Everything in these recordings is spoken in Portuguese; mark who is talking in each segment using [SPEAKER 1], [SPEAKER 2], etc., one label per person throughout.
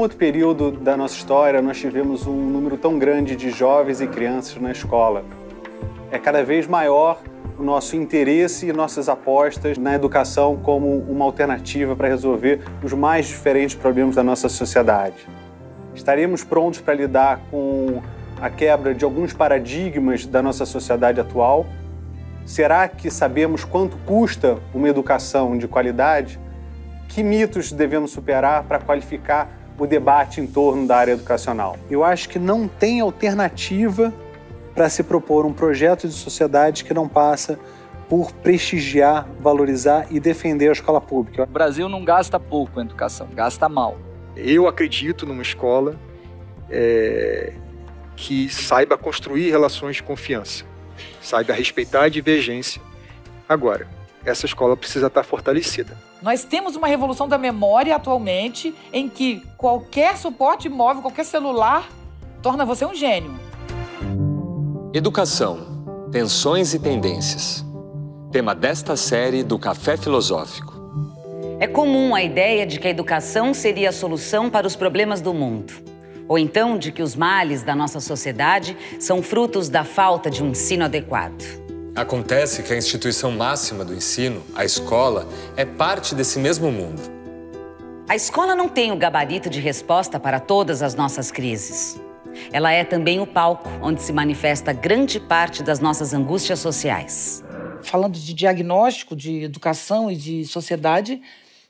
[SPEAKER 1] outro período da nossa história nós tivemos um
[SPEAKER 2] número tão grande de jovens e crianças na escola. É cada vez maior
[SPEAKER 1] o nosso interesse e nossas apostas na educação como uma alternativa para resolver os mais diferentes problemas da nossa sociedade. Estaremos prontos para lidar
[SPEAKER 3] com a quebra de alguns paradigmas da nossa sociedade atual? Será que sabemos quanto custa uma educação de qualidade? Que mitos devemos superar para qualificar o debate em torno da área educacional.
[SPEAKER 2] Eu acho que não tem alternativa para se propor um projeto de sociedade que não passa
[SPEAKER 3] por prestigiar, valorizar e defender a escola pública. O Brasil não gasta pouco em educação, gasta mal. Eu acredito numa escola é, que saiba construir relações de confiança, saiba respeitar a divergência. Agora, essa escola precisa estar fortalecida.
[SPEAKER 2] Nós temos uma revolução da memória atualmente em que qualquer suporte móvel, qualquer celular, torna
[SPEAKER 1] você um gênio.
[SPEAKER 3] Educação, tensões e tendências. Tema desta série do Café Filosófico.
[SPEAKER 1] É comum a ideia de que a educação seria a solução para os problemas do mundo. Ou então de que os males da nossa sociedade são frutos da falta de um ensino adequado.
[SPEAKER 3] Acontece que a instituição máxima do ensino, a escola, é parte desse mesmo mundo.
[SPEAKER 1] A escola não tem o gabarito de resposta para todas as nossas crises. Ela é também o palco onde se manifesta grande parte das nossas angústias sociais.
[SPEAKER 2] Falando de diagnóstico, de educação e de sociedade,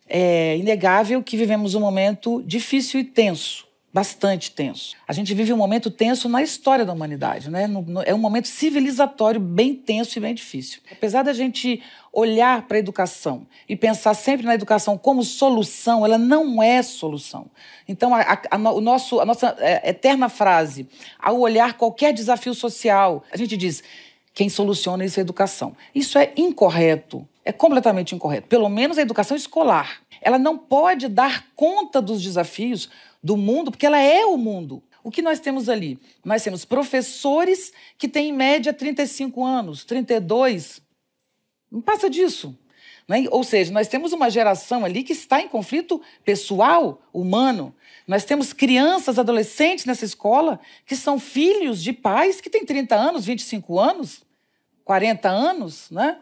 [SPEAKER 2] é inegável que vivemos um momento difícil e tenso bastante tenso. A gente vive um momento tenso na história da humanidade, né? É um momento civilizatório bem tenso e bem difícil. Apesar da gente olhar para a educação e pensar sempre na educação como solução, ela não é solução. Então, a, a, a, o nosso, a nossa é, eterna frase, ao olhar qualquer desafio social, a gente diz: quem soluciona isso é a educação. Isso é incorreto. É completamente incorreto. Pelo menos a educação escolar. Ela não pode dar conta dos desafios do mundo, porque ela é o mundo. O que nós temos ali? Nós temos professores que têm, em média, 35 anos, 32. Não passa disso. Né? Ou seja, nós temos uma geração ali que está em conflito pessoal, humano. Nós temos crianças, adolescentes nessa escola que são filhos de pais que têm 30 anos, 25 anos, 40 anos, né?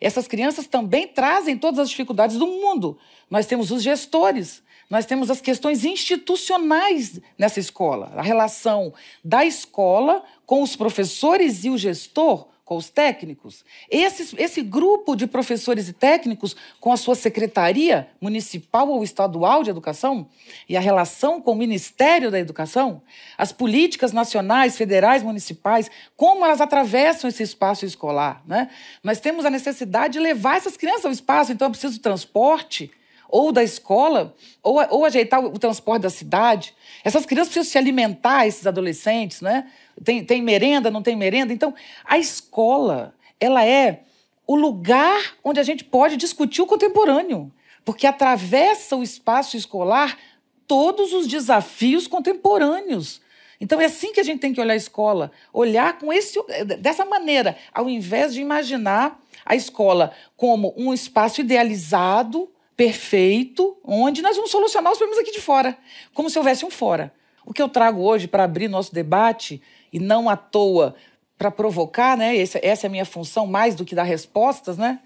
[SPEAKER 2] Essas crianças também trazem todas as dificuldades do mundo. Nós temos os gestores nós temos as questões institucionais nessa escola, a relação da escola com os professores e o gestor, com os técnicos. Esse, esse grupo de professores e técnicos, com a sua secretaria municipal ou estadual de educação, e a relação com o Ministério da Educação, as políticas nacionais, federais, municipais, como elas atravessam esse espaço escolar. Né? Nós temos a necessidade de levar essas crianças ao espaço, então é preciso transporte ou da escola, ou, ou ajeitar o transporte da cidade. Essas crianças precisam se alimentar, esses adolescentes, né? Tem, tem merenda, não tem merenda. Então, a escola, ela é o lugar onde a gente pode discutir o contemporâneo, porque atravessa o espaço escolar todos os desafios contemporâneos. Então é assim que a gente tem que olhar a escola, olhar com esse eh, dessa maneira, ao invés de imaginar a escola como um espaço idealizado perfeito, onde nós vamos solucionar os problemas aqui de fora, como se houvesse um fora. O que eu trago hoje para abrir nosso debate, e não à toa para provocar, né? Essa, essa é a minha função, mais do que dar respostas, né?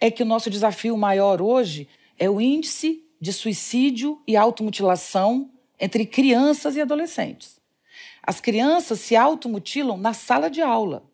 [SPEAKER 2] É que o nosso desafio maior hoje é o índice de suicídio e automutilação entre crianças e adolescentes. As crianças se automutilam na sala de aula.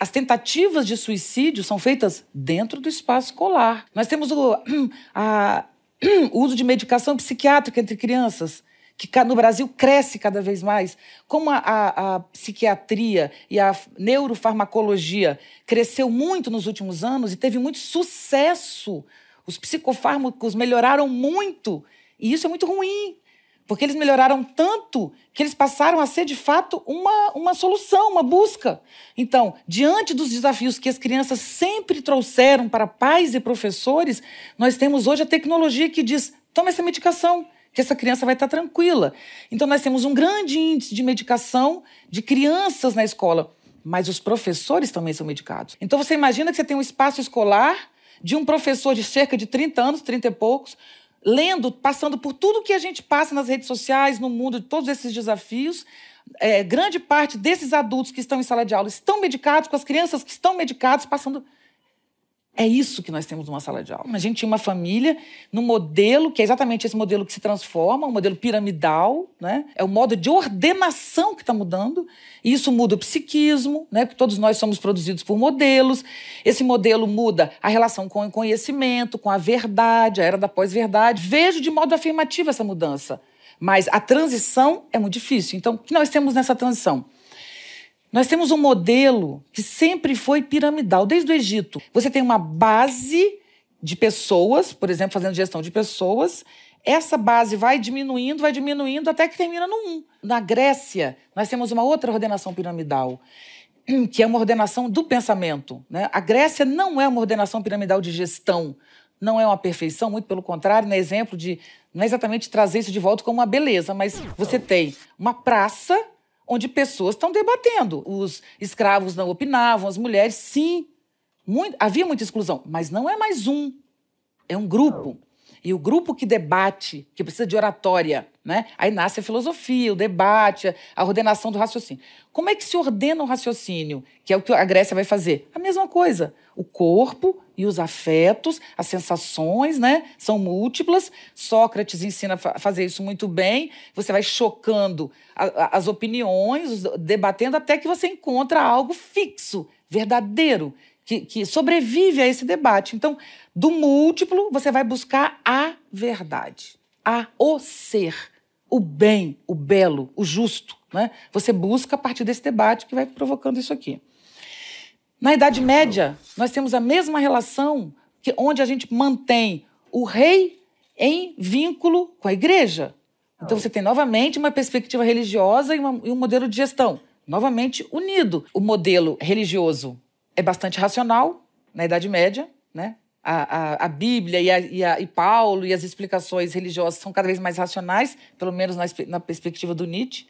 [SPEAKER 2] As tentativas de suicídio são feitas dentro do espaço escolar. Nós temos o, a, uso de medicação psiquiátrica entre crianças, que no Brasil cresce cada vez mais. Como a, a, a, psiquiatria e a neurofarmacologia cresceu muito nos últimos anos e teve muito sucesso, os psicofármacos melhoraram muito. E isso é muito ruim, porque eles melhoraram tanto que eles passaram a ser, de fato, uma, uma solução, uma busca. Então, diante dos desafios que as crianças sempre trouxeram para pais e professores, nós temos hoje a tecnologia que diz: toma essa medicação, que essa criança vai estar tranquila. Então, nós temos um grande índice de medicação de crianças na escola, mas os professores também são medicados. Então, você imagina que você tem um espaço escolar de um professor de cerca de 30 anos, 30 e poucos, lendo, passando por tudo que a gente passa nas redes sociais, no mundo, de todos esses desafios, é, grande parte desses adultos que estão em sala de aula estão medicados, com as crianças que estão medicados, passando é isso que nós temos numa sala de aula. A gente tinha uma família no modelo, que é exatamente esse modelo que se transforma, um modelo piramidal, né? É o modo de ordenação que está mudando. E isso muda o psiquismo, né? Porque todos nós somos produzidos por modelos. Esse modelo muda a relação com o conhecimento, com a verdade, a era da pós-verdade. Vejo de modo afirmativo essa mudança. Mas a transição é muito difícil. Então, o que nós temos nessa transição? Nós temos um modelo que sempre foi piramidal, desde o Egito. Você tem uma base de pessoas, por exemplo, fazendo gestão de pessoas. Essa base vai diminuindo, vai diminuindo até que termina no 1. Na Grécia, nós temos uma outra ordenação piramidal, que é uma ordenação do pensamento. Né? A Grécia não é uma ordenação piramidal de gestão, não é uma perfeição, muito pelo contrário, é exemplo de. Não é exatamente trazer isso de volta como uma beleza, mas você tem uma praça onde pessoas estão debatendo. Os escravos não opinavam, as mulheres, sim. Muito, havia muita exclusão, mas não é mais um, é um grupo. E o grupo que debate, que precisa de oratória, né? Aí nasce a filosofia, o debate, a ordenação do raciocínio. Como é que se ordena o raciocínio? Que é o que a Grécia vai fazer. A mesma coisa. O corpo e os afetos, as sensações, né? São múltiplas. Sócrates ensina a fazer isso muito bem. Você vai chocando as opiniões, debatendo, até que você encontra algo fixo, verdadeiro, que, que, sobrevive a esse debate. Então, do múltiplo, você vai buscar a verdade, a o ser, o bem, o belo, o justo. Né? Você busca a partir desse debate que vai provocando isso aqui. Na Idade Média, nós temos a mesma relação que onde a gente mantém o rei em vínculo com a igreja. Então você tem novamente uma perspectiva religiosa e, uma, e um modelo de gestão, novamente unido. O modelo religioso é bastante racional na Idade Média, né? a, a, a, Bíblia e, a, e, e, Paulo e as explicações religiosas são cada vez mais racionais, pelo menos na, na perspectiva do Nietzsche.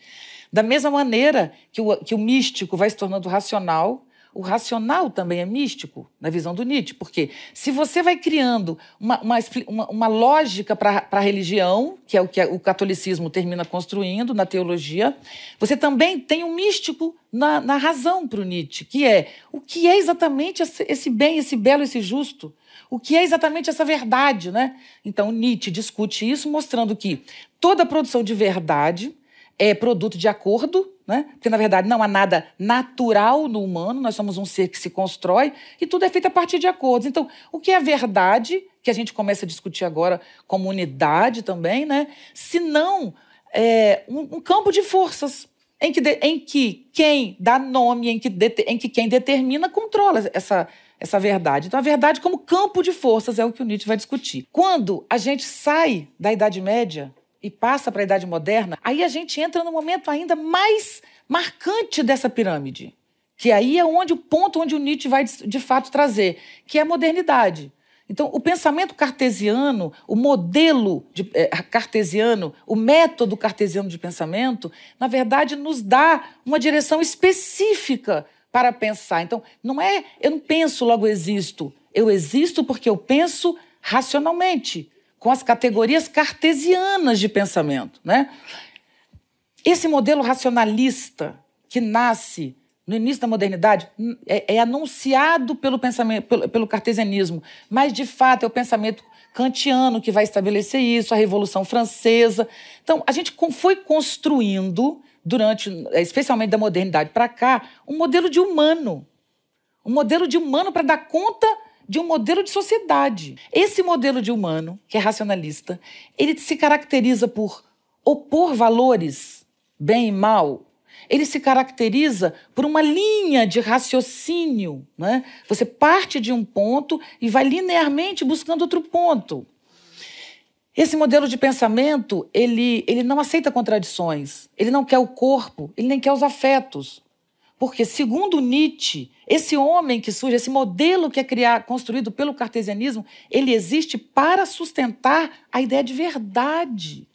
[SPEAKER 2] Da mesma maneira que o, que o, místico vai se tornando racional, o racional também é místico, na visão do Nietzsche, porque se você vai criando uma, uma, uma, uma lógica para a religião, que é o que o catolicismo termina construindo na teologia, você também tem um místico na, na razão para o Nietzsche, que é o que é exatamente esse bem, esse belo, esse justo o que é exatamente essa verdade, né? Então Nietzsche discute isso, mostrando que toda produção de verdade é produto de acordo, né? Porque na verdade não há nada natural no humano, nós somos um ser que se constrói e tudo é feito a partir de acordos. Então, o que é verdade, que a gente começa a discutir agora como unidade também, né? Se não é, um, um campo de forças em que, de, em que quem dá nome, em que, de, em que quem determina, controla essa essa verdade. Então, a verdade como campo de forças é o que o Nietzsche vai discutir. Quando a gente sai da Idade Média e passa para a Idade Moderna, aí a gente entra no momento ainda mais marcante dessa pirâmide, que aí é onde o ponto onde o Nietzsche vai de fato trazer, que é a modernidade. Então, o pensamento cartesiano, o modelo de, é, cartesiano, o método cartesiano de pensamento, na verdade, nos dá uma direção específica para pensar. Então, não é eu não penso, logo existo. Eu existo porque eu penso racionalmente, com as categorias cartesianas de pensamento. Né? Esse modelo racionalista que nasce no início da modernidade é, é anunciado pelo, pensamento, pelo, pelo cartesianismo, mas de fato é o pensamento kantiano que vai estabelecer isso, a Revolução Francesa. Então, a gente foi construindo durante, eh, especialmente da modernidade para cá, um modelo de humano. Um modelo de humano para dar conta de um modelo de sociedade. Esse modelo de humano, que é racionalista, ele se caracteriza por opor valores, bem e mal. Ele se caracteriza por uma linha de raciocínio. Né? Você parte de um ponto e vai linearmente buscando outro ponto. Esse modelo de pensamento, ele, ele não aceita contradições, ele não quer o corpo, ele nem quer os afetos. Porque, segundo Nietzsche, esse homem que surge, esse modelo que é criado, construído pelo cartesianismo, ele existe para sustentar a ideia de verdade,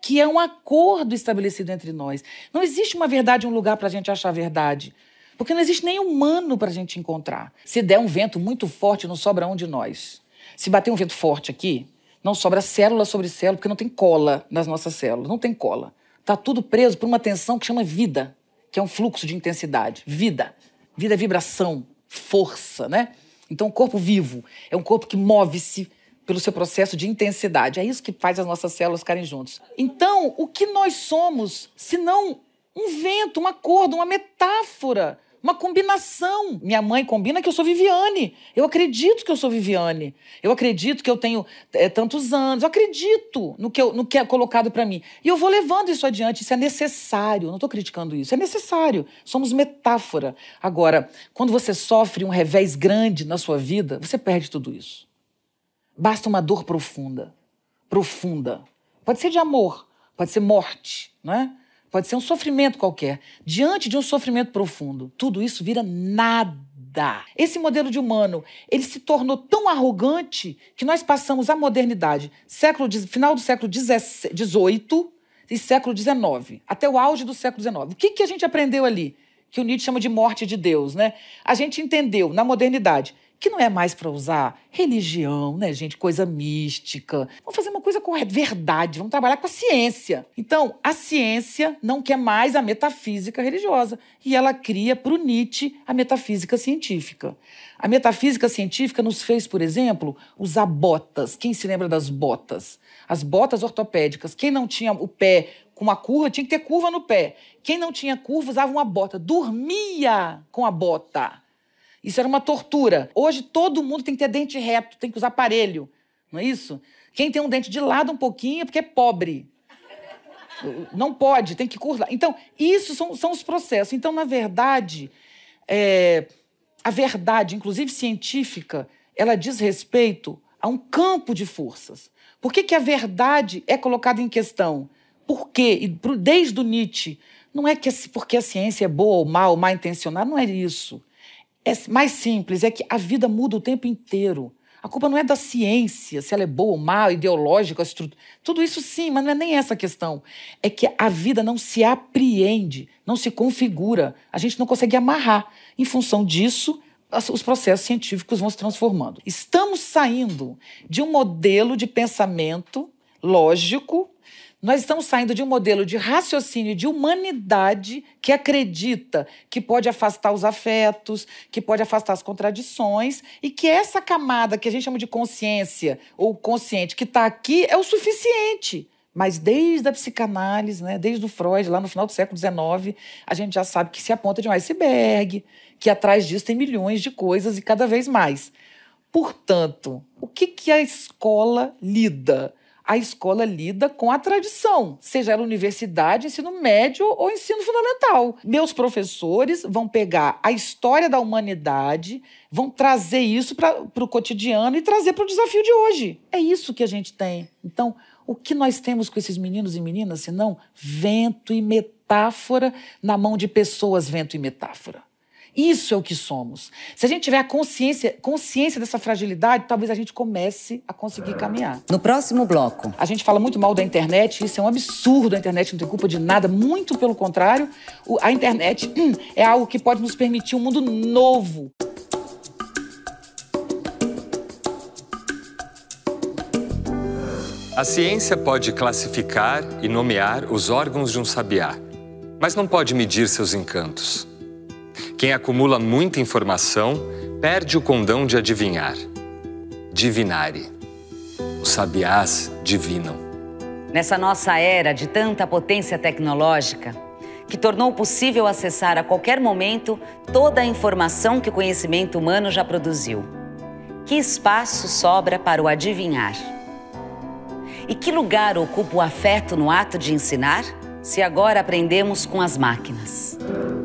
[SPEAKER 2] que é um acordo estabelecido entre nós. Não existe uma verdade, um lugar para a gente achar a verdade. Porque não existe nem humano para a gente encontrar. Se der um vento muito forte, não sobra um de nós. Se bater um vento forte aqui, não sobra célula sobre célula, porque não tem cola nas nossas células, não tem cola. Está tudo preso por uma tensão que chama vida, que é um fluxo de intensidade. Vida. Vida é vibração, força, né? Então, o corpo vivo é um corpo que move-se pelo seu processo de intensidade. É isso que faz as nossas células ficarem juntas. Então, o que nós somos, se não um vento, uma corda, uma metáfora uma combinação. Minha mãe combina que eu sou Viviane. Eu acredito que eu sou Viviane. Eu acredito que eu tenho é, tantos anos. Eu acredito no que, eu, no que é colocado para mim. E eu vou levando isso adiante. Isso é necessário. Não estou criticando isso. É necessário. Somos metáfora. Agora, quando você sofre um revés grande na sua vida, você perde tudo isso. Basta uma dor profunda. Profunda. Pode ser de amor, pode ser morte, não é? pode ser um sofrimento qualquer. Diante de um sofrimento profundo, tudo isso vira nada. Esse modelo de humano, ele se tornou tão arrogante que nós passamos a modernidade, século, final do século XVIII e século XIX, até o auge do século XIX. O que, que a gente aprendeu ali? Que o Nietzsche chama de morte de Deus, né? A gente entendeu, na modernidade, que não é mais para usar religião, né, gente? Coisa mística. Vamos fazer uma coisa correta, verdade. Vamos trabalhar com a ciência. Então, a ciência não quer mais a metafísica religiosa. E ela cria para o Nietzsche a metafísica científica. A metafísica científica nos fez, por exemplo, usar botas. Quem se lembra das botas? As botas ortopédicas. Quem não tinha o pé com uma curva, tinha que ter curva no pé. Quem não tinha curva usava uma bota. Dormia com a bota. Isso era uma tortura. Hoje todo mundo tem que ter dente reto, tem que usar aparelho, não é isso? Quem tem um dente de lado um pouquinho é porque é pobre. Não pode, tem que curvar. Então, isso são, são os processos. Então, na verdade, é, a verdade, inclusive científica, ela diz respeito a um campo de forças. Por que, que a verdade é colocada em questão? Por quê? E desde o Nietzsche, não é que porque a ciência é boa ou mal, mal intencionada, não é isso é mais simples, é que a vida muda o tempo inteiro. A culpa não é da ciência, se ela é boa ou má, ideológica, estrutura. Tudo isso sim, mas não é nem essa a questão. É que a vida não se apreende, não se configura. A gente não consegue amarrar. Em função disso, os processos científicos vão se transformando. Estamos saindo de um modelo de pensamento lógico, nós estamos saindo de um modelo de raciocínio de humanidade que acredita que pode afastar os afetos, que pode afastar as contradições e que essa camada que a gente chama de consciência ou consciente que está aqui é o suficiente. Mas desde a psicanálise, né, desde o Freud, lá no final do século XIX, a gente já sabe que se aponta de um iceberg, que atrás disso tem milhões de coisas e cada vez mais. Portanto, o que, que a escola lida? a escola lida com a tradição, seja ela universidade, ensino médio ou ensino fundamental. Meus professores vão pegar a história da humanidade, vão trazer isso para o cotidiano e trazer para o desafio de hoje. É isso que a gente tem. Então, o que nós temos com esses meninos e meninas, senão vento e metáfora na mão de pessoas, vento e metáfora? Isso é o que somos. Se a gente tiver a consciência, consciência dessa fragilidade, talvez a gente comece a conseguir caminhar.
[SPEAKER 1] No próximo bloco. A gente fala muito mal da
[SPEAKER 2] internet, isso é um absurdo. A internet não tem culpa de nada, muito pelo contrário. A internet hum, é algo que pode nos permitir um mundo novo.
[SPEAKER 3] A ciência pode classificar e nomear os órgãos de um sabiá, mas não pode medir seus encantos. Quem acumula muita informação perde o condão de adivinhar. Divinare. Os sabiás divinam.
[SPEAKER 1] Nessa nossa era de tanta potência tecnológica, que tornou possível acessar a qualquer momento toda a informação que o conhecimento humano já produziu. Que espaço sobra para o adivinhar? E que lugar ocupa o afeto no ato de ensinar? se agora aprendemos com as máquinas?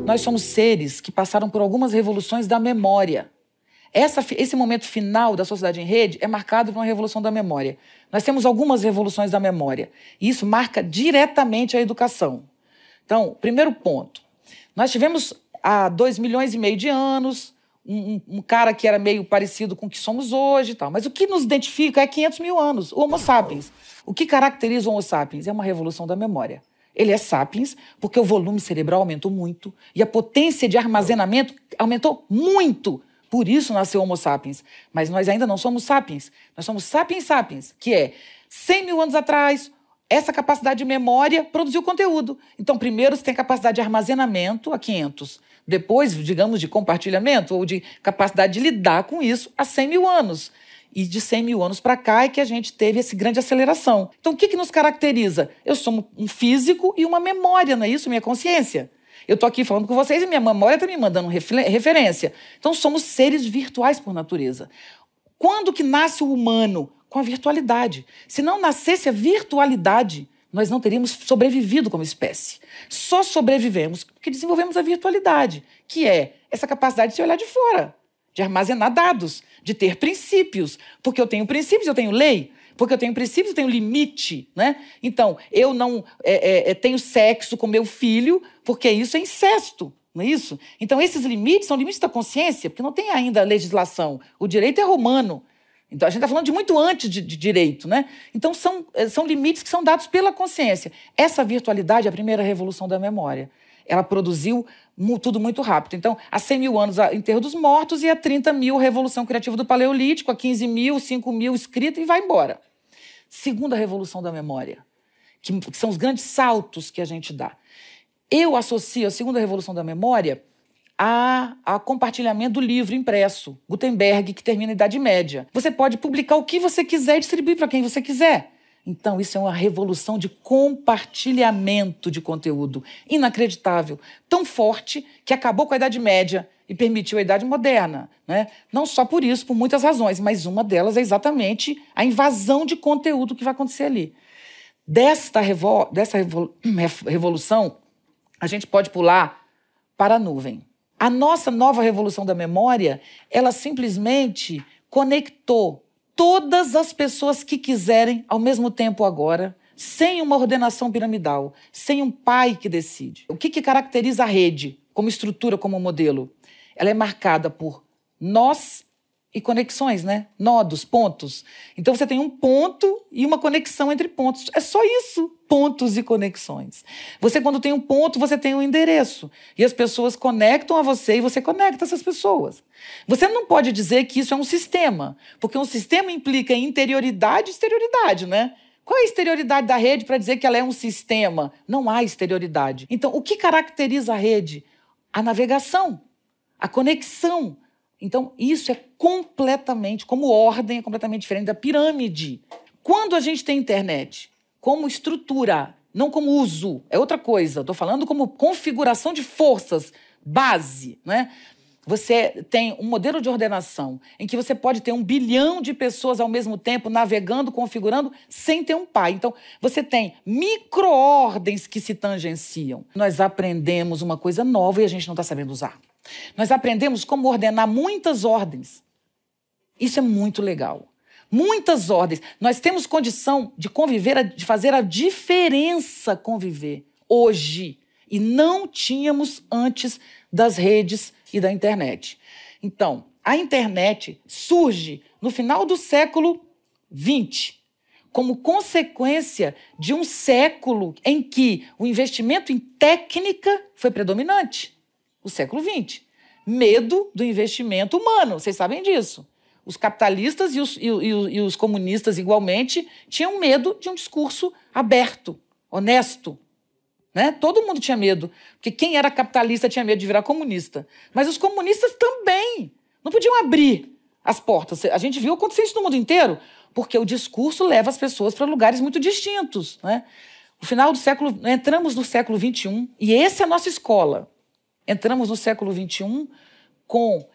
[SPEAKER 1] Nós somos seres que passaram por algumas revoluções da memória. Essa, esse momento final
[SPEAKER 2] da sociedade em rede é marcado por uma revolução da memória. Nós temos algumas revoluções da memória. E isso marca diretamente a educação. Então, primeiro ponto. Nós tivemos há dois milhões e meio de anos um, um, um, cara que era meio parecido com o que somos hoje e tal. Mas o que nos identifica é 500 mil anos, o Homo sapiens. O que caracteriza o Homo sapiens? É uma revolução da memória. Ele é sapiens porque o volume cerebral aumentou muito e a potência de armazenamento aumentou muito. Por isso nasceu Homo sapiens. Mas nós ainda não somos sapiens. Nós somos sapiens sapiens, que é 100 mil anos atrás, essa capacidade de memória produziu conteúdo. Então, primeiro você tem capacidade de armazenamento a 500. Depois, digamos, de compartilhamento ou de capacidade de lidar com isso a 100 mil anos. E de 100 mil anos para cá é que a gente teve essa grande aceleração. Então, o que, que nos caracteriza? Eu sou um físico e uma memória, não é isso? Minha consciência. Eu tô aqui falando com vocês e minha memória está me mandando referência. Então, somos seres virtuais por natureza. Quando que nasce o humano? Com a virtualidade. Se não nascesse a virtualidade, nós não teríamos sobrevivido como espécie. Só sobrevivemos porque desenvolvemos a virtualidade, que é essa capacidade de se olhar de fora, de armazenar dados, de ter princípios, porque eu tenho princípios, eu tenho lei, porque eu tenho princípios, eu tenho limite, né? Então, eu não é, é, é, tenho sexo com meu filho, porque isso é incesto, não é isso? Então, esses limites são limites da consciência, porque não tem ainda legislação. O direito é romano. Então, a gente está falando de muito antes de, de, direito, né? Então, são, é, são limites que são dados pela consciência. Essa virtualidade é a primeira revolução da memória. Ela produziu tudo muito rápido. Então, há 100 mil anos, a enterro dos mortos, e há 30 mil, revolução criativa do Paleolítico, há 15 mil, 5 mil, escrita, e vai embora. Segunda revolução da memória, que, são os grandes saltos que a gente dá. Eu associo a segunda revolução da memória a, a, compartilhamento do livro impresso, Gutenberg, que termina na Idade Média. Você pode publicar o que você quiser e distribuir para quem você quiser. Então, isso é uma revolução de compartilhamento de conteúdo inacreditável, tão forte que acabou com a Idade Média e permitiu a Idade Moderna. Né? Não só por isso, por muitas razões, mas uma delas é exatamente a invasão de conteúdo que vai acontecer ali. Desta dessa revolução, a gente pode pular para a nuvem. A nossa nova revolução da memória, ela simplesmente conectou todas as pessoas que quiserem ao mesmo tempo agora, sem uma ordenação piramidal, sem um pai que decide. O que, que caracteriza a rede como estrutura, como modelo? Ela é marcada por nós e conexões, né? Nodos, pontos. Então você tem um ponto e uma conexão entre pontos. É só isso, pontos e conexões. Você quando tem um ponto, você tem um endereço e as pessoas conectam a você e você conecta essas pessoas. Você não pode dizer que isso é um sistema, porque um sistema implica interioridade e exterioridade, né? Qual é a exterioridade da rede para dizer que ela é um sistema? Não há exterioridade. Então, o que caracteriza a rede? A navegação, a conexão, então, isso é completamente, como ordem, é completamente diferente da pirâmide. Quando a gente tem internet como estrutura, não como uso, é outra coisa. Estou falando como configuração de forças, base, né? Você tem um modelo de ordenação em que você pode ter um bilhão de pessoas ao mesmo tempo navegando, configurando, sem ter um pai. Então, você tem microordens que se tangenciam. Nós aprendemos uma coisa nova e a gente não está sabendo usar. Nós aprendemos como ordenar muitas ordens. Isso é muito legal. Muitas ordens. Nós temos condição de conviver, de fazer a diferença conviver hoje. E não tínhamos antes das redes e da internet. Então, a internet surge no final do século XX, como consequência de um século em que o investimento em técnica foi predominante o século XX. Medo do investimento humano, vocês sabem disso. Os capitalistas e os, e, e, e os comunistas, igualmente, tinham medo de um discurso aberto, honesto, né? Todo mundo tinha medo, porque quem era capitalista tinha medo de virar comunista. Mas os comunistas também não podiam abrir as portas. A gente viu acontecer isso no mundo inteiro, porque o discurso leva as pessoas para lugares muito distintos. Né? O final do século, entramos no século XXI e essa é a nossa escola. Entramos no século XXI com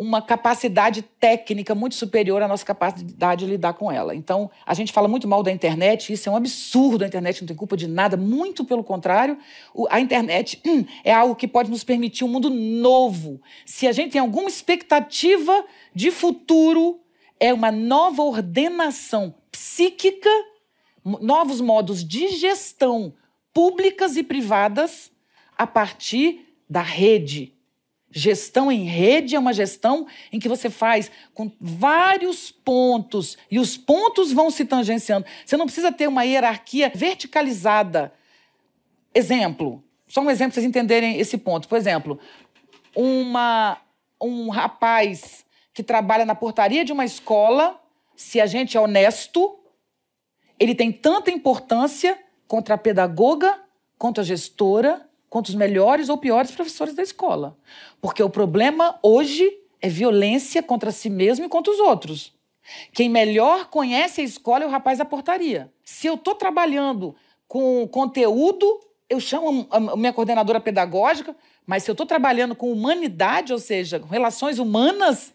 [SPEAKER 2] uma capacidade técnica muito superior à nossa capacidade de lidar com ela. Então, a gente fala muito mal da internet, isso é um absurdo, a internet não tem culpa de nada, muito pelo contrário. A internet hum, é algo que pode nos permitir um mundo novo. Se a gente tem alguma expectativa de futuro, é uma nova ordenação psíquica, novos modos de gestão públicas e privadas a partir da rede. Gestão em rede é uma gestão em que você faz com vários pontos e os pontos vão se tangenciando. Você não precisa ter uma hierarquia verticalizada. Exemplo, só um exemplo para vocês entenderem esse ponto. Por exemplo, uma, um rapaz que trabalha na portaria de uma escola, se a gente é honesto, ele tem tanta importância contra a pedagoga, contra a gestora, contra os melhores ou piores professores da escola. Porque o problema hoje é violência contra si mesmo e contra os outros. Quem melhor conhece a escola é o rapaz da portaria. Se eu estou trabalhando com conteúdo, eu chamo a minha coordenadora pedagógica, mas se eu estou trabalhando com humanidade, ou seja, relações humanas,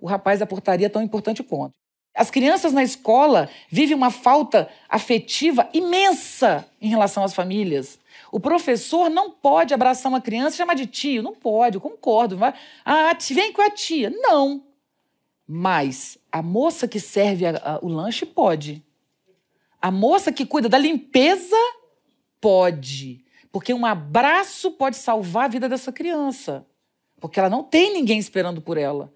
[SPEAKER 2] o rapaz da portaria é tão importante quanto. As crianças na escola vivem uma falta afetiva imensa em relação às famílias. O professor não pode abraçar uma criança e chamar de tio. Não pode, eu concordo. Vai. Ah, vem com a tia. Não. Mas a moça que serve a, a, o lanche pode. A moça que cuida da limpeza pode. Porque um abraço pode salvar a vida dessa criança. Porque ela não tem ninguém esperando por ela.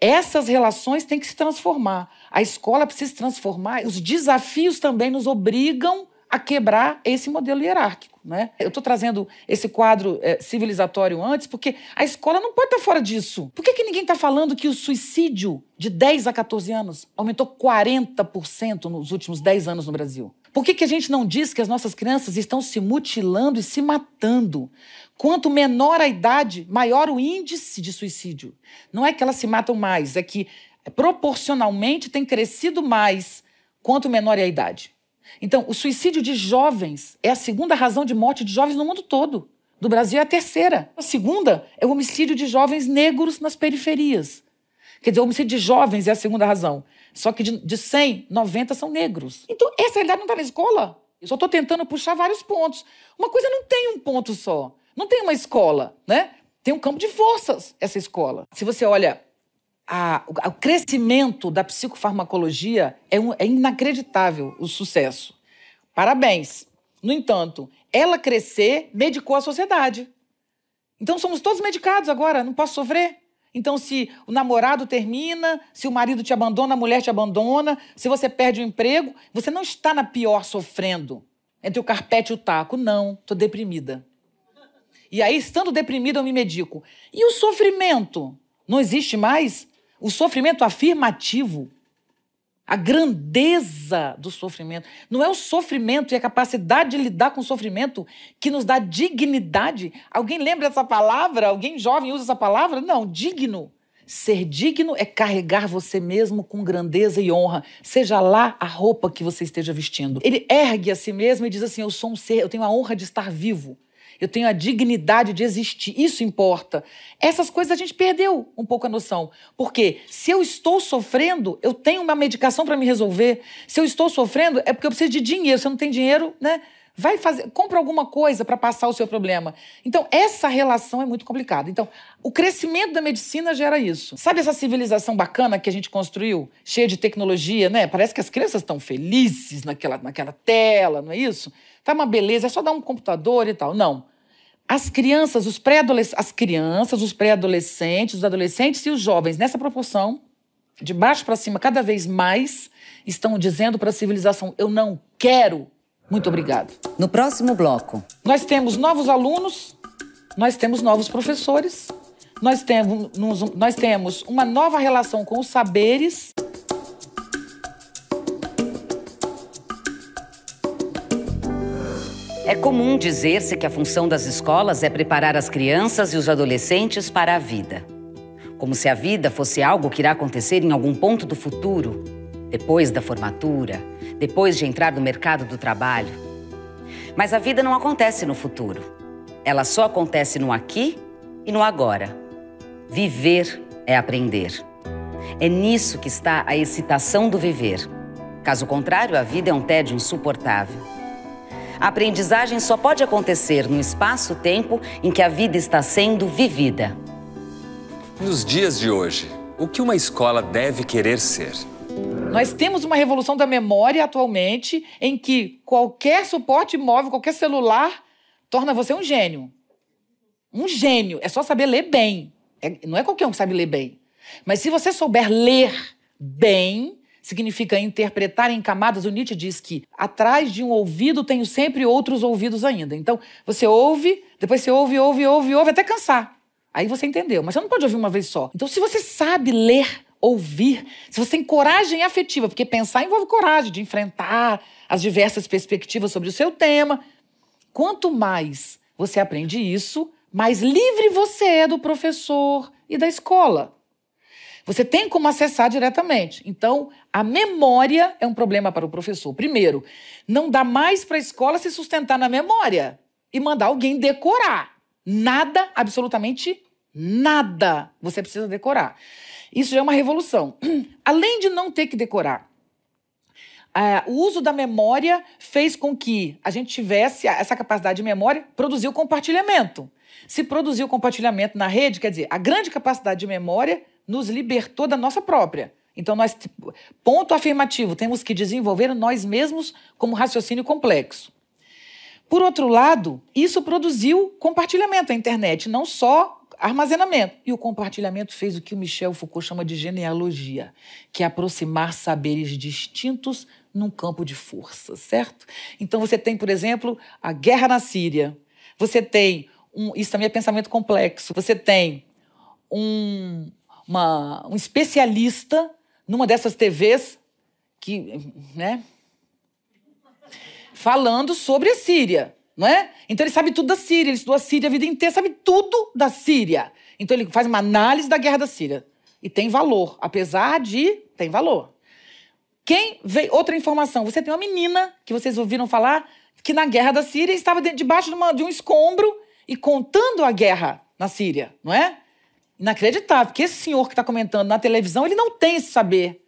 [SPEAKER 2] Essas relações têm que se transformar. A escola precisa se transformar. Os desafios também nos obrigam a quebrar esse modelo hierárquico. Né? Eu estou trazendo esse quadro é, civilizatório antes, porque a escola não pode estar tá fora disso. Por que, que ninguém está falando que o suicídio de 10 a 14 anos aumentou 40% nos últimos 10 anos no Brasil? Por que, que a gente não diz que as nossas crianças estão se mutilando e se matando? Quanto menor a idade, maior o índice de suicídio. Não é que elas se matam mais, é que é, proporcionalmente tem crescido mais quanto menor é a idade. Então, o suicídio de jovens é a segunda razão de morte de jovens no mundo todo. Do Brasil é a terceira. A segunda é o homicídio de jovens negros nas periferias. Quer dizer, o homicídio de jovens é a segunda razão. Só que de, de 100, 90 são negros. Então, essa realidade não está na escola. Eu só estou tentando puxar vários pontos. Uma coisa não tem um ponto só. Não tem uma escola, né? Tem um campo de forças essa escola. Se você olha a, o crescimento da psicofarmacologia é, um, é inacreditável o sucesso. Parabéns. No entanto, ela crescer medicou a sociedade. Então somos todos medicados agora, não posso sofrer. Então, se o namorado termina, se o marido te abandona, a mulher te abandona, se você perde o emprego, você não está na pior sofrendo. É Entre o carpete e o taco, não, estou deprimida. E aí, estando deprimida, eu me medico. E o sofrimento? Não existe mais? O sofrimento afirmativo, a grandeza do sofrimento. Não é o sofrimento e a capacidade de lidar com o sofrimento que nos dá dignidade. Alguém lembra essa palavra? Alguém jovem usa essa palavra? Não, digno. Ser digno é carregar você mesmo com grandeza e honra, seja lá a roupa que você esteja vestindo. Ele ergue a si mesmo e diz assim: Eu sou um ser, eu tenho a honra de estar vivo eu tenho a dignidade de existir, isso importa. Essas coisas a gente perdeu um pouco a noção. Porque se eu estou sofrendo, eu tenho uma medicação para me resolver. Se eu estou sofrendo, é porque eu preciso de dinheiro. Se eu não tenho dinheiro, né? vai fazer, compra alguma coisa para passar o seu problema. Então, essa relação é muito complicada. Então, o crescimento da medicina gera isso. Sabe essa civilização bacana que a gente construiu, cheia de tecnologia, né? Parece que as crianças estão felizes naquela, naquela tela, não é isso? Tá uma beleza, é só dar um computador e tal. Não. As crianças, os pré-adolescentes, as crianças, os pré-adolescentes, os adolescentes e os jovens, nessa proporção, de baixo para cima, cada vez mais, estão dizendo para a civilização: eu não quero
[SPEAKER 1] muito obrigado. No próximo bloco. Nós
[SPEAKER 2] temos novos alunos, nós temos novos professores, nós temos, nós temos uma nova relação com os saberes.
[SPEAKER 1] É comum dizer-se que a função das escolas é preparar as crianças e os adolescentes para a vida. Como se a vida fosse algo que irá acontecer em algum ponto do futuro, depois da formatura, depois de entrar no mercado do trabalho. Mas a vida não acontece no futuro. Ela só acontece no aqui e no agora. Viver é aprender. É nisso que está a excitação do viver. Caso contrário, a vida é um tédio insuportável. A aprendizagem só pode acontecer no espaço-tempo em que a vida está sendo vivida.
[SPEAKER 3] Nos dias de hoje, o que uma escola deve querer ser?
[SPEAKER 2] Nós temos uma revolução da memória atualmente em que qualquer suporte móvel, qualquer celular, torna você um gênio. Um gênio. É só saber ler bem. É, não é qualquer um que sabe ler bem. Mas se você souber ler bem, significa interpretar em camadas. O Nietzsche diz que atrás de um ouvido tenho sempre outros ouvidos ainda. Então, você ouve, depois você ouve, ouve, ouve, ouve, até cansar. Aí você entendeu. Mas você não pode ouvir uma vez só. Então, se você sabe ler ouvir, se você tem coragem afetiva, porque pensar envolve coragem de enfrentar as diversas perspectivas sobre o seu tema. Quanto mais você aprende isso, mais livre você é do professor e da escola. Você tem como acessar diretamente. Então, a memória é um problema para o professor. Primeiro, não dá mais para a escola se sustentar na memória e mandar alguém decorar. Nada, absolutamente nada, você precisa decorar. Isso já é uma revolução. Além de não ter que decorar, uh, o uso da memória fez com que a gente tivesse essa capacidade de memória, produzir o compartilhamento. Se produziu o compartilhamento na rede, quer dizer, a grande capacidade de memória nos libertou da nossa própria. Então, nós, ponto afirmativo, temos que desenvolver nós mesmos como raciocínio complexo. Por outro lado, isso produziu compartilhamento. à internet não só armazenamento. E o compartilhamento fez o que o Michel Foucault chama de genealogia, que é aproximar saberes distintos num campo de força, certo? Então você tem, por exemplo, a guerra na Síria. Você tem um, isso também é pensamento complexo. Você tem um, uma, um especialista numa dessas TVs que, né, falando sobre a Síria não é? Então ele sabe tudo da Síria, ele estudou a Síria a vida inteira, sabe tudo da Síria. Então ele faz uma análise da guerra da Síria. E tem valor, apesar de. tem valor. Quem vê Outra informação: você tem uma menina que vocês ouviram falar que na guerra da Síria estava debaixo de, uma, de um escombro e contando a guerra na Síria, não é? Inacreditável, porque esse senhor que está comentando na televisão, ele não tem esse saber.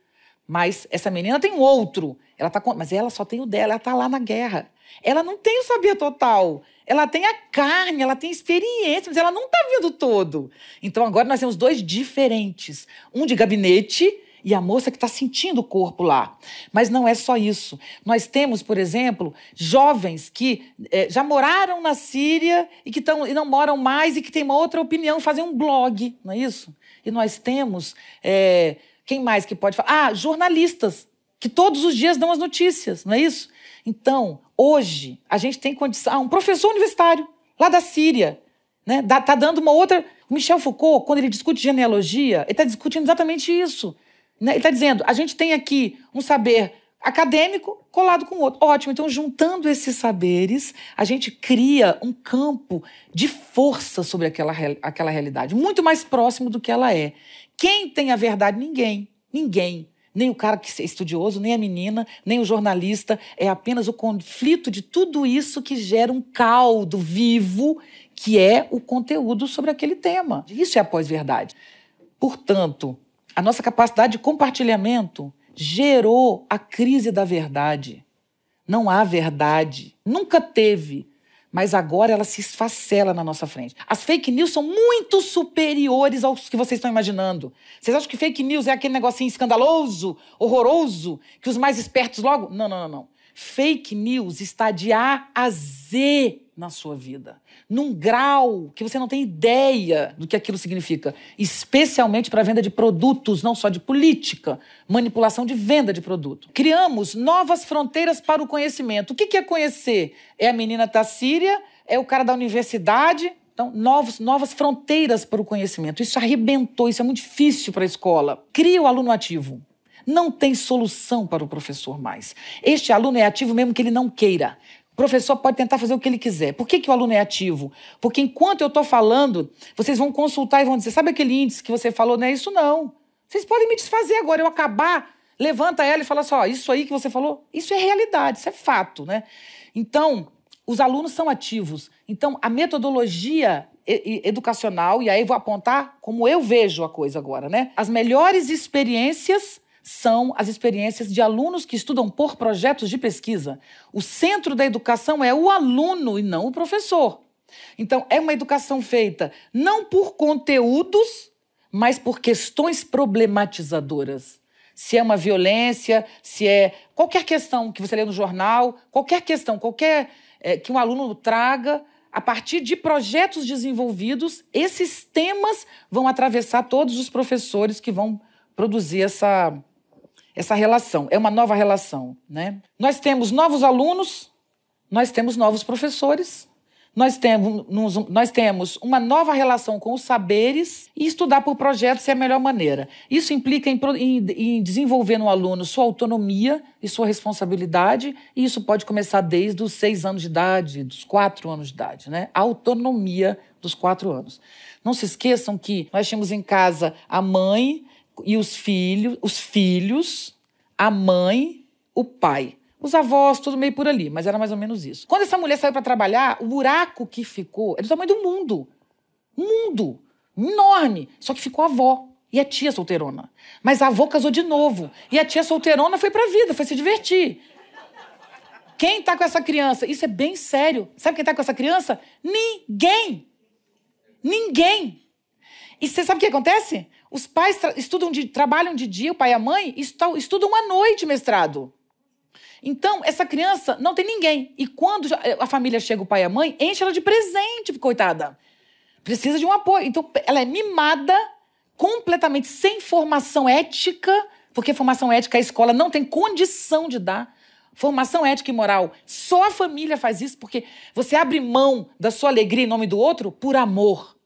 [SPEAKER 2] Mas essa menina tem outro. Ela tá, mas ela só tem o dela, ela está lá na guerra. Ela não tem o saber total. Ela tem a carne, ela tem experiência, mas ela não está vendo todo. Então agora nós temos dois diferentes: um de gabinete e a moça que está sentindo o corpo lá. Mas não é só isso. Nós temos, por exemplo, jovens que é, já moraram na Síria e que tão, e não moram mais e que têm uma outra opinião, fazem um blog, não é isso? E nós temos. É, quem mais que pode falar? Ah, jornalistas, que todos os dias dão as notícias, não é isso? Então, Hoje, a gente tem condição. Ah, um professor universitário, lá da Síria, né? tá dando uma outra. Michel Foucault, quando ele discute genealogia, ele está discutindo exatamente isso. Né? Ele está dizendo: a gente tem aqui um saber acadêmico colado com outro. Ótimo, então juntando esses saberes, a gente cria um campo de força sobre aquela, aquela realidade, muito mais próximo do que ela é. Quem tem a verdade? Ninguém. Ninguém nem o cara que é estudioso, nem a menina, nem o jornalista. É apenas o conflito de tudo isso que gera um caldo vivo que é o conteúdo sobre aquele tema. Isso é a pós-verdade. Portanto, a nossa capacidade de compartilhamento gerou a crise da verdade. Não há verdade. Nunca teve mas agora ela se esfacela na nossa frente. As fake news são muito superiores aos que vocês estão imaginando. Vocês acham que fake news é aquele negocinho escandaloso, horroroso, que os mais espertos logo. Não, não, não, não. Fake news está de A a Z na sua vida num grau que você não tem ideia do que aquilo significa, especialmente para a venda de produtos, não só de política, manipulação de venda de produto. Criamos novas fronteiras para o conhecimento. O que é conhecer? É a menina da Síria? É o cara da universidade? Então, novos, novas fronteiras para o conhecimento. Isso arrebentou, isso é muito difícil para a escola. Cria o aluno ativo. Não tem solução para o professor mais. Este aluno é ativo mesmo que ele não queira professor pode tentar fazer o que ele quiser. Por que, que o aluno é ativo? Porque enquanto eu estou falando, vocês vão consultar e vão dizer: sabe aquele índice que você falou? Não é isso, não. Vocês podem me desfazer agora, eu acabar. Levanta ela e fala só: assim, isso aí que você falou, isso é realidade, isso é fato, né? Então, os alunos são ativos. Então, a metodologia educacional, e aí vou apontar como eu vejo a coisa agora, né? As melhores experiências são as experiências de alunos que estudam por projetos de pesquisa. O centro da educação é o aluno e não o professor. Então, é uma educação feita não por conteúdos, mas por questões problematizadoras. Se é uma violência, se é qualquer questão que você lê no jornal, qualquer questão, qualquer é, que um aluno traga, a partir de projetos desenvolvidos, esses temas vão atravessar todos os professores que vão produzir essa, essa relação. É uma nova relação, né? Nós temos novos alunos, nós temos novos professores, nós temos, nós temos uma nova relação com os saberes e estudar por projetos é a melhor maneira. Isso implica em, em, em, desenvolver no aluno sua autonomia e sua responsabilidade, e isso pode começar desde os seis anos de idade, dos quatro anos de idade, né? A autonomia dos quatro anos. Não se esqueçam que nós tínhamos em casa a mãe e os filhos, os filhos, a mãe, o pai. Os avós, tudo meio por ali, mas era mais ou menos isso. Quando essa mulher saiu para trabalhar, o buraco que ficou era do tamanho do mundo. Mundo! Enorme! Só que ficou a avó e a tia solteirona. Mas a avó casou de novo. E a tia solteirona foi pra vida, foi se divertir. Quem tá com essa criança? Isso é bem sério. Sabe quem tá com essa criança? Ninguém! Ninguém! E você sabe o que acontece? Os pais estudam de, trabalham de dia, o pai e a mãe estudam à noite mestrado. Então, essa criança não tem ninguém. E quando eh, a família chega, o pai e a mãe, enche ela de presente, coitada. Precisa de um apoio. Então, ela é mimada completamente, sem formação ética, porque formação ética é a escola não tem condição de dar. Formação ética e moral. Só a família faz isso porque você abre mão da sua alegria em nome do outro por amor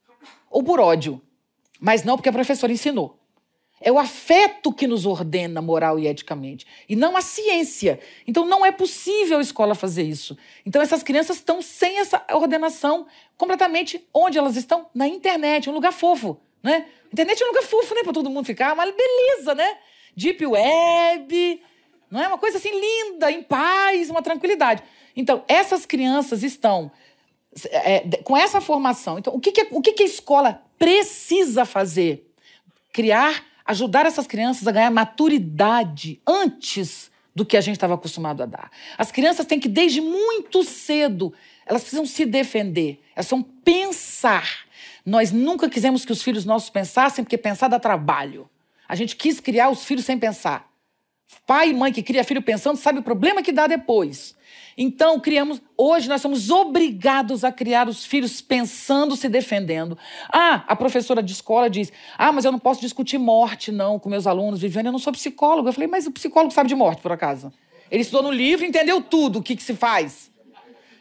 [SPEAKER 2] ou por ódio mas não porque a professora ensinou. É o afeto que nos ordena moral e eticamente, e não a ciência. Então não é possível a escola fazer isso. Então essas crianças estão sem essa ordenação completamente. Onde elas estão? Na internet, um lugar fofo, né? Internet é um lugar fofo, né, para todo mundo ficar, mas beleza, né? Deep web, não é uma coisa assim linda, em paz, uma tranquilidade. Então essas crianças estão é, é com essa formação. Então, o que, que, é, o que, que a escola precisa fazer? Criar, ajudar essas crianças a ganhar maturidade antes do que a gente estava acostumado a dar. As crianças têm que, desde muito cedo, elas precisam se defender, elas precisam pensar. Nós nunca quisemos que os filhos nossos pensassem, porque pensar dá trabalho. A gente quis criar os filhos sem pensar. Pai e mãe que cria filho pensando sabe o problema que dá depois. Então, criamos. Hoje nós somos obrigados a criar os filhos pensando, se defendendo. Ah, a professora de escola diz: Ah, mas eu não posso discutir morte, não, com meus alunos. Viviane, eu não sou psicólogo. Eu falei, mas o psicólogo sabe de morte, por acaso. Ele estudou no livro, entendeu tudo o que, que se faz.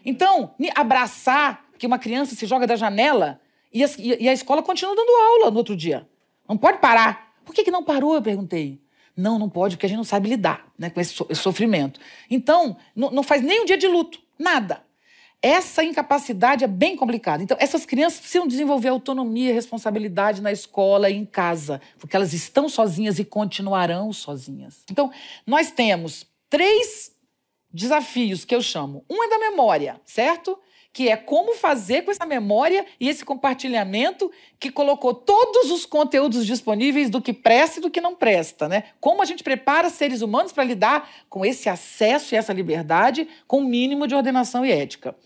[SPEAKER 2] Então, abraçar que uma criança se joga da janela e a, e a escola continua dando aula no outro dia. Não pode parar. Por que, que não parou? Eu perguntei. Não, não pode, porque a gente não sabe lidar né, com esse, so esse sofrimento. Então, não faz nem um dia de luto, nada. Essa incapacidade é bem complicada. Então, essas crianças precisam desenvolver autonomia, responsabilidade na escola e em casa, porque elas estão sozinhas e continuarão sozinhas. Então, nós temos três desafios que eu chamo. Um é da memória, certo? que é como fazer com essa memória e esse compartilhamento que colocou todos os conteúdos disponíveis do que presta e do que não presta, né? Como a gente prepara seres humanos para lidar com esse acesso e essa liberdade com o um mínimo de ordenação e ética.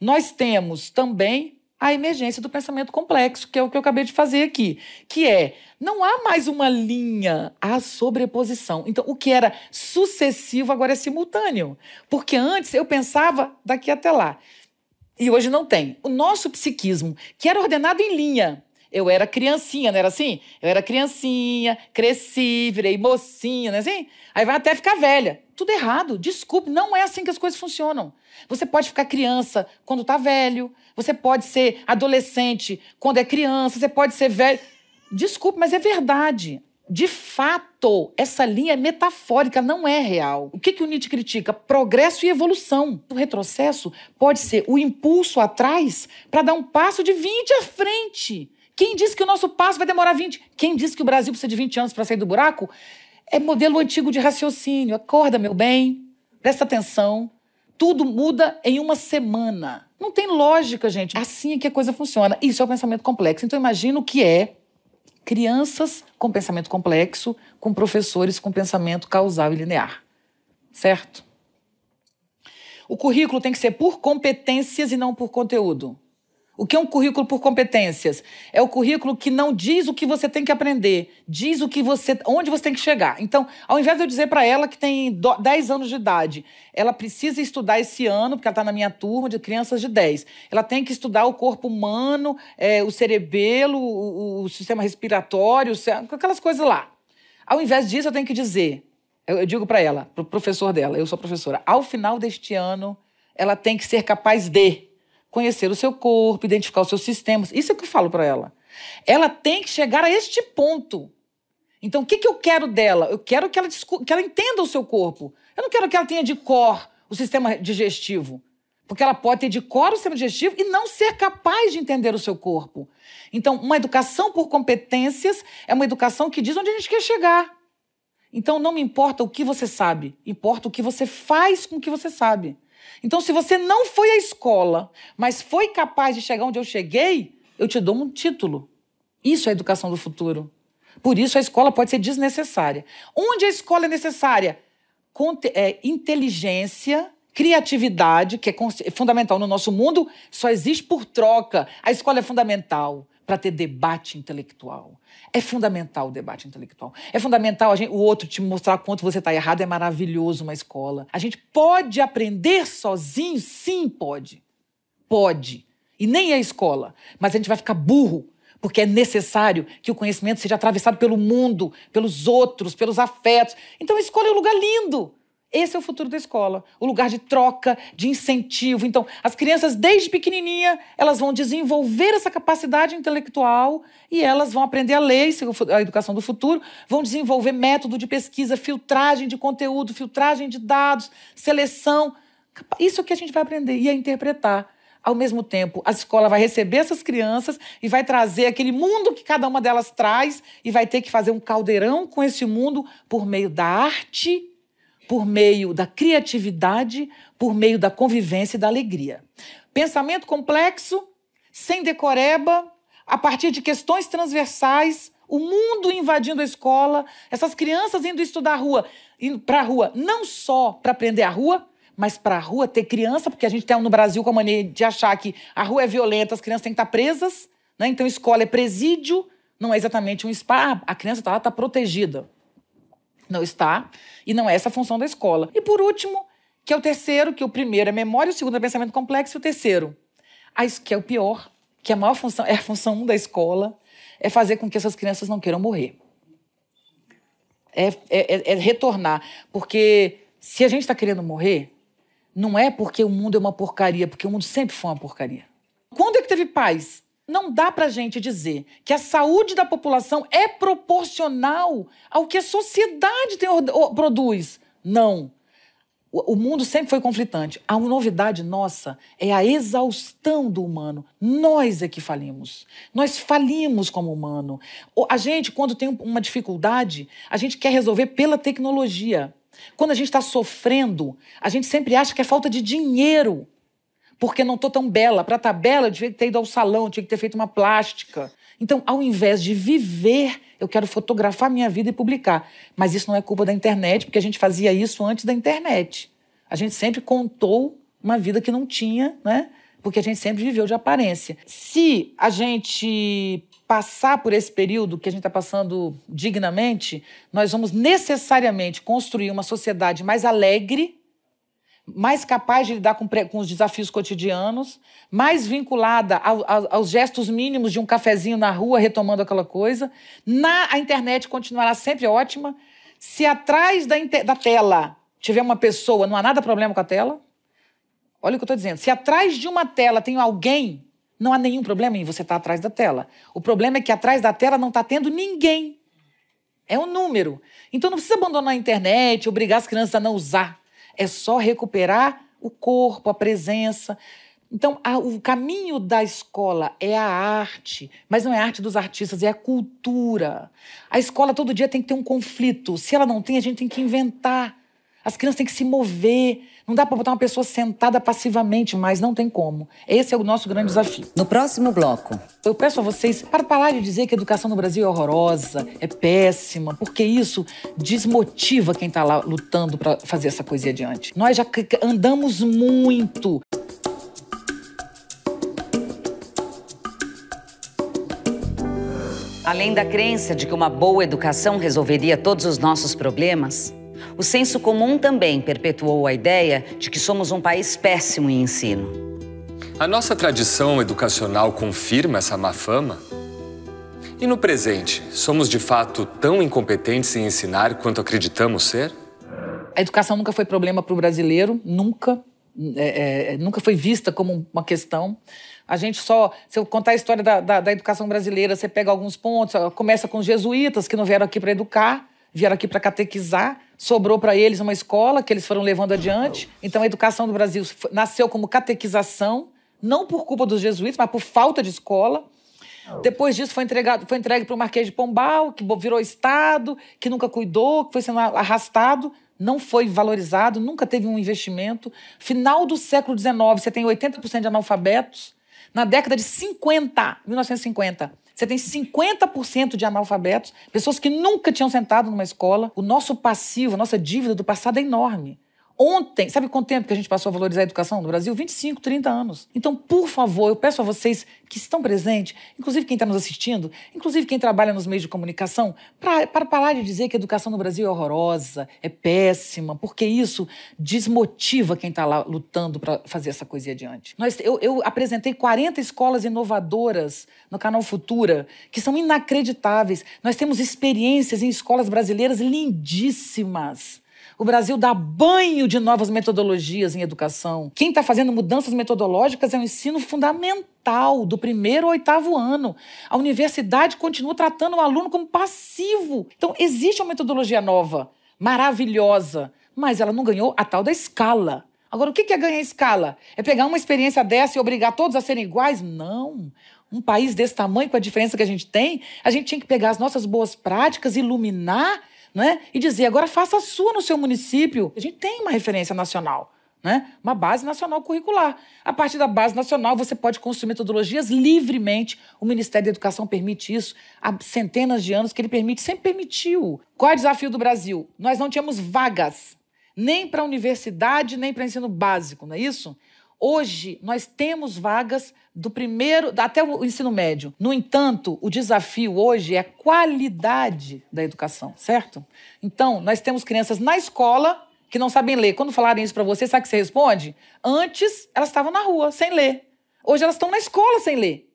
[SPEAKER 2] Nós temos também a emergência do pensamento complexo, que é o que eu acabei de fazer aqui, que é não há mais uma linha, há sobreposição. Então, o que era sucessivo agora é simultâneo, porque antes eu pensava daqui até lá. E hoje não tem. O nosso psiquismo, que era ordenado em linha, eu era criancinha, não era assim? Eu era criancinha, cresci, virei mocinha, não é assim? Aí vai até ficar velha. Tudo errado. Desculpe, não é assim que as coisas funcionam. Você pode ficar criança quando tá velho, você pode ser adolescente quando é criança, você pode ser velho. Desculpe, mas é verdade de fato, essa linha é metafórica, não é real. O que, que o Nietzsche critica? Progresso e evolução. O retrocesso pode ser o impulso atrás para dar um passo de 20 à frente. Quem disse que o nosso passo vai demorar 20? Quem disse que o Brasil precisa de 20 anos para sair do buraco? É modelo antigo de raciocínio. Acorda, meu bem, presta atenção. Tudo muda em uma semana. Não tem lógica, gente. Assim é que a coisa funciona. Isso é o pensamento complexo. Então, imagina o que é crianças com pensamento complexo, com professores com pensamento causal e linear. Certo? O currículo tem que ser por competências e não por conteúdo. O que é um currículo por competências? É o currículo que não diz o que você tem que aprender, diz o que você, onde você tem que chegar. Então, ao invés de eu dizer para ela que tem 10 anos de idade, ela precisa estudar esse ano, porque ela está na minha turma de crianças de 10. Ela tem que estudar o corpo humano, é, o cerebelo, o, o sistema respiratório, aquelas coisas lá. Ao invés disso, eu tenho que dizer, eu, eu digo para ela, para o professor dela, eu sou professora, ao final deste ano, ela tem que ser capaz de conhecer o seu corpo, identificar os seus sistemas. Isso é o que eu falo para ela. Ela tem que chegar a este ponto. Então, o que, que eu quero dela? Eu quero que ela, que ela entenda o seu corpo. Eu não quero que ela tenha de cor o sistema digestivo. Porque ela pode ter de cor o sistema digestivo e não ser capaz de entender o seu corpo. Então, uma educação por competências é uma educação que diz onde a gente quer chegar. Então, não me importa o que você sabe, importa o que você faz com o que você sabe. Então, se você não foi à escola, mas foi capaz de chegar onde eu cheguei, eu te dou um título. Isso é a educação do futuro. Por isso, a escola pode ser desnecessária. Onde a escola é necessária? é, inteligência, criatividade, que é, é fundamental no nosso mundo, só existe por troca. A escola é fundamental para ter debate intelectual. É fundamental o debate intelectual. É fundamental gente, o outro te mostrar quanto você está errado. É maravilhoso uma escola. A gente pode aprender sozinho? Sim, pode. Pode. E nem a é escola. Mas a gente vai ficar burro, porque é necessário que o conhecimento seja atravessado pelo mundo, pelos outros, pelos afetos. Então a escola é um lugar lindo. Esse é o futuro da escola, o lugar de troca, de incentivo. Então, as crianças desde pequenininha, elas vão desenvolver essa capacidade intelectual e elas vão aprender a ler, é a educação do futuro, vão desenvolver método de pesquisa, filtragem de conteúdo, filtragem de dados, seleção. Isso é o que a gente vai aprender e a interpretar. Ao mesmo tempo, a escola vai receber essas crianças e vai trazer aquele mundo que cada uma delas traz e vai ter que fazer um caldeirão com esse mundo por meio da arte por meio da criatividade, por meio da convivência e da alegria. Pensamento complexo, sem decoreba, a partir de questões transversais, o mundo invadindo a escola, essas crianças indo estudar rua, para a rua, não só para aprender a rua, mas para a rua ter criança, porque a gente tem no Brasil com a maneira de achar que a rua é violenta, as crianças têm que estar tá presas, né? então escola é presídio, não é exatamente um spa, a criança está lá, está protegida. Não está. E não é essa a função da escola. E por último, que é o terceiro, que o primeiro é memória, o segundo é pensamento complexo, e o terceiro, que é o pior, que a maior função é a função 1 um da escola, é fazer com que essas crianças não queiram morrer. É, é, é, é retornar. Porque se a gente está querendo morrer, não é porque o mundo é uma porcaria, porque o mundo sempre foi uma porcaria. Quando é que teve paz? Não dá para gente dizer que a saúde da população é proporcional ao que a sociedade tem, produz. Não. O mundo sempre foi conflitante. A novidade nossa é a exaustão do humano. Nós é que falimos. Nós falimos como humano. A gente, quando tem uma dificuldade, a gente quer resolver pela tecnologia. Quando a gente está sofrendo, a gente sempre acha que é falta de dinheiro porque não tô tão bela. Para estar tá bela, eu devia que ter ido ao salão, tinha que ter feito uma plástica. Então, ao invés de viver, eu quero fotografar minha vida e publicar. Mas isso não é culpa da internet, porque a gente fazia isso antes da internet. A gente sempre contou uma vida que não tinha, né? Porque a gente sempre viveu de aparência. Se a gente passar por esse período que a gente está passando dignamente, nós vamos necessariamente construir uma sociedade mais alegre, mais capaz de lidar com, com os desafios cotidianos, mais vinculada ao, ao, aos gestos mínimos de um cafezinho na rua, retomando aquela coisa. Na, a internet continuará sempre ótima. Se atrás da, da tela tiver uma pessoa, não há nada problema com a tela. Olha o que eu estou dizendo. Se atrás de uma tela tem alguém, não há nenhum problema em você estar tá atrás da tela. O problema é que atrás da tela não está tendo ninguém. É um número. Então não precisa abandonar a internet, obrigar as crianças a não usar é só recuperar o corpo, a presença. Então, a, o caminho da escola é a arte, mas não é a arte dos artistas, é a cultura. A escola todo dia tem que ter um conflito. Se ela não tem, a gente tem que inventar. As crianças têm que se mover. Não dá para botar uma pessoa sentada passivamente, mas não tem como. Esse é o nosso grande desafio. No próximo bloco. Eu peço a vocês para parar de dizer que a educação no Brasil é horrorosa, é péssima, porque isso desmotiva quem está lá lutando para fazer essa coisa adiante. Nós já andamos muito.
[SPEAKER 1] Além da crença de que uma boa educação resolveria todos os nossos problemas, o senso comum também perpetuou a ideia de que somos um país péssimo em ensino.
[SPEAKER 3] A nossa tradição educacional confirma essa má fama? E no presente, somos de fato tão incompetentes em ensinar quanto acreditamos ser?
[SPEAKER 2] A educação nunca foi problema para o brasileiro, nunca. É, é, nunca foi vista como uma questão. A gente só. Se eu contar a história da, da, da educação brasileira, você pega alguns pontos, começa com os jesuítas que não vieram aqui para educar, vieram aqui para catequizar sobrou para eles uma escola que eles foram levando adiante. Então a educação do Brasil nasceu como catequização, não por culpa dos jesuítas, mas por falta de escola. Depois disso foi, entregado, foi entregue para o Marquês de Pombal, que virou Estado, que nunca cuidou, que foi sendo arrastado, não foi valorizado, nunca teve um investimento. Final do século XIX, você tem 80% de analfabetos. Na década de 50, 1950, você tem 50% de analfabetos, pessoas que nunca tinham sentado numa escola. O nosso passivo, a nossa dívida do passado é enorme. Ontem, sabe quanto tempo que a gente passou a valorizar a educação no Brasil? 25, 30 anos. Então, por favor, eu peço a vocês que estão presentes, inclusive quem está nos assistindo, inclusive quem trabalha nos meios de comunicação, para parar de dizer que a educação no Brasil é horrorosa, é péssima, porque isso desmotiva quem está lá lutando para fazer essa coisa adiante. Nós, eu, eu apresentei 40 escolas inovadoras no canal Futura, que são inacreditáveis. Nós temos experiências em escolas brasileiras lindíssimas o Brasil dá banho de novas metodologias em educação. Quem está fazendo mudanças metodológicas é o ensino fundamental, do primeiro ao oitavo ano. A universidade continua tratando o aluno como passivo. Então, existe uma metodologia nova, maravilhosa, mas ela não ganhou a tal da escala. Agora, o que é ganhar escala? É pegar uma experiência dessa e obrigar todos a serem iguais? Não. Um país desse tamanho, com a diferença que a gente tem, a gente tinha que pegar as nossas boas práticas, iluminar né? E dizer, agora faça a sua no seu município. A gente tem uma referência nacional. Né? Uma base nacional curricular. A partir da base nacional, você pode construir metodologias livremente. O Ministério da Educação permite isso há centenas de anos que ele permite, sempre permitiu. Qual é o desafio do Brasil? Nós não tínhamos vagas, nem para universidade, nem para ensino básico, não é isso? Hoje, nós temos vagas do primeiro até o ensino médio. No entanto, o desafio hoje é a qualidade da educação, certo? Então, nós temos crianças na escola que não sabem ler. Quando falarem isso para você, sabe o que você responde? Antes, elas estavam na rua sem ler. Hoje, elas estão na escola sem ler.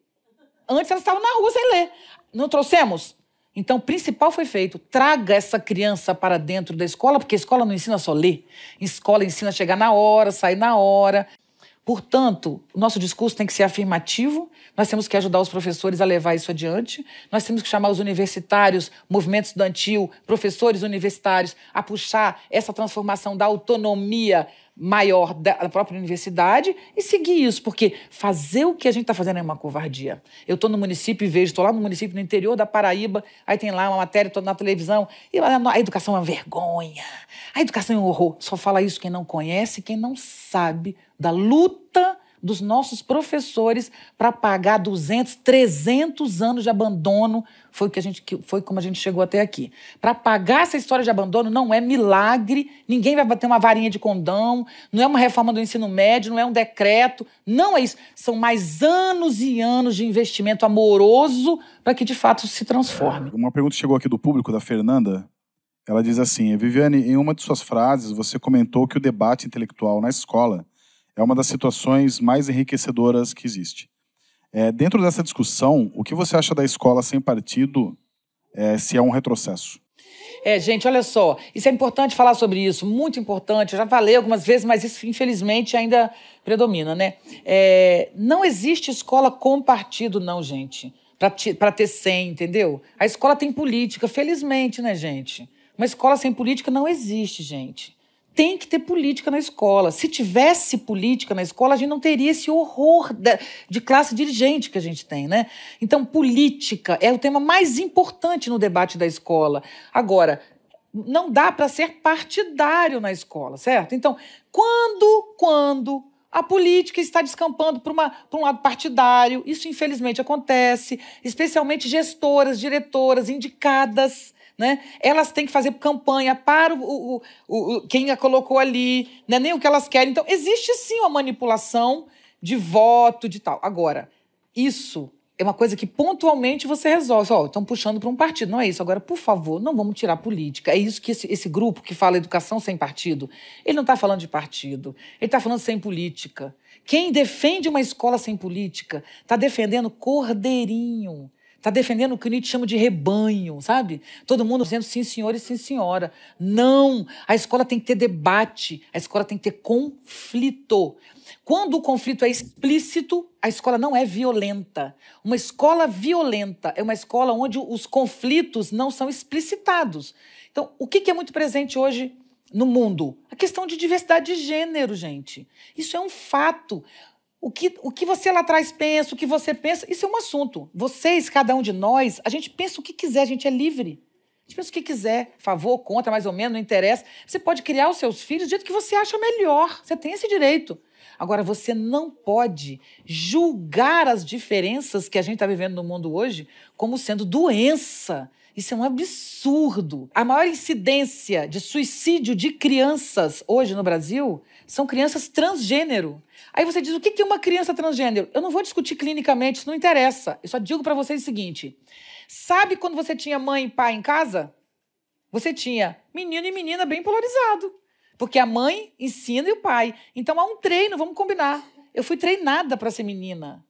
[SPEAKER 2] Antes, elas estavam na rua sem ler. Não trouxemos? Então, o principal foi feito: traga essa criança para dentro da escola, porque a escola não ensina só ler. A escola ensina a chegar na hora, sair na hora. Portanto, o nosso discurso tem que ser afirmativo, nós temos que ajudar os professores a levar isso adiante, nós temos que chamar os universitários, movimento estudantil, professores universitários, a puxar essa transformação da autonomia maior da própria universidade e seguir isso, porque fazer o que a gente está fazendo é uma covardia. Eu estou no município e vejo, estou lá no município, no interior da Paraíba, aí tem lá uma matéria, estou na televisão, e a educação é uma vergonha, a educação é um horror. Só fala isso quem não conhece, quem não sabe da luta dos nossos professores para pagar 200, 300 anos de abandono. Foi, que a gente, foi como a gente chegou até aqui. Para pagar essa história de abandono não é milagre, ninguém vai bater uma varinha de condão, não é uma reforma do ensino médio, não é um decreto, não é isso. São mais anos e anos de investimento amoroso para que de fato se transforme. Uma pergunta chegou aqui do público, da Fernanda. Ela diz assim: Viviane, em uma de suas frases, você comentou que o debate intelectual na escola é uma das situações mais enriquecedoras que existe. É, dentro dessa discussão, o que você acha da escola sem partido, é, se é um retrocesso? É, gente, olha só, isso é importante falar sobre isso, muito importante. Eu já falei algumas vezes, mas isso infelizmente ainda predomina, né? É, não existe escola com partido, não, gente. Para ter sem, entendeu? A escola tem política, felizmente, né, gente? Uma escola sem política não existe, gente tem que ter política na escola. Se tivesse política na escola, a gente não teria esse horror de classe dirigente que a gente tem, né? Então, política é o tema mais importante no debate da escola. Agora, não dá para ser partidário na escola, certo? Então, quando, quando a política está descampando para, para um lado partidário, isso infelizmente acontece, especialmente gestoras, diretoras indicadas né? Elas têm que fazer campanha para o, o, o, quem a colocou ali, né? nem o que elas querem. Então, existe sim uma manipulação de voto, de tal. Agora, isso é uma coisa que pontualmente você resolve. oh, estão puxando para um partido. Não é isso. Agora, por favor, não vamos tirar política. É isso que esse, esse grupo que fala educação sem partido, ele não está falando de partido, ele está falando sem política. Quem defende uma escola sem política está defendendo cordeirinho. Está defendendo o que Nietzsche chama de rebanho, sabe? Todo mundo dizendo sim, senhor e sim, senhora. Não! A escola tem que ter debate, a escola tem que ter conflito. Quando o conflito é explícito, a escola não é violenta. Uma escola violenta é uma escola onde os conflitos não são explicitados. Então, o que é muito presente hoje no mundo? A questão de diversidade de gênero, gente. Isso é um fato. O que, o que você lá atrás pensa, o que você pensa, isso é um assunto. Vocês, cada um de nós, a gente pensa o que quiser, a gente é livre. A gente pensa o que quiser, favor, contra, mais ou menos, não interessa. Você pode criar os seus filhos do jeito que você acha melhor. Você tem esse direito. Agora, você não pode julgar as diferenças que a gente está vivendo no mundo hoje como sendo doença. Isso é um absurdo. A maior incidência de suicídio de crianças hoje no Brasil são crianças transgênero. Aí você diz: o que é uma criança transgênero? Eu não vou discutir clinicamente, isso não interessa. Eu só digo para vocês o seguinte: sabe quando você tinha mãe e pai em casa? Você tinha menino e menina bem polarizado. Porque a mãe ensina e o pai. Então há um treino, vamos combinar. Eu fui treinada para ser menina.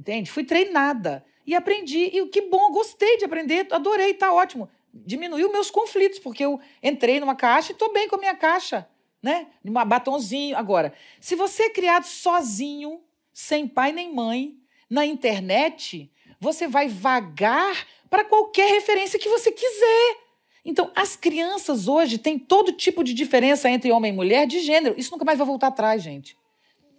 [SPEAKER 2] Entende? Fui treinada. E aprendi. E que bom, gostei de aprender, adorei, tá ótimo. Diminuiu meus conflitos, porque eu entrei numa caixa e estou bem com a minha caixa né? Uma batonzinho. Agora, se você é criado sozinho, sem pai nem mãe, na internet, você vai vagar para qualquer referência que você quiser. Então, as crianças hoje têm todo tipo de diferença entre homem e mulher de gênero. Isso nunca mais vai voltar atrás, gente.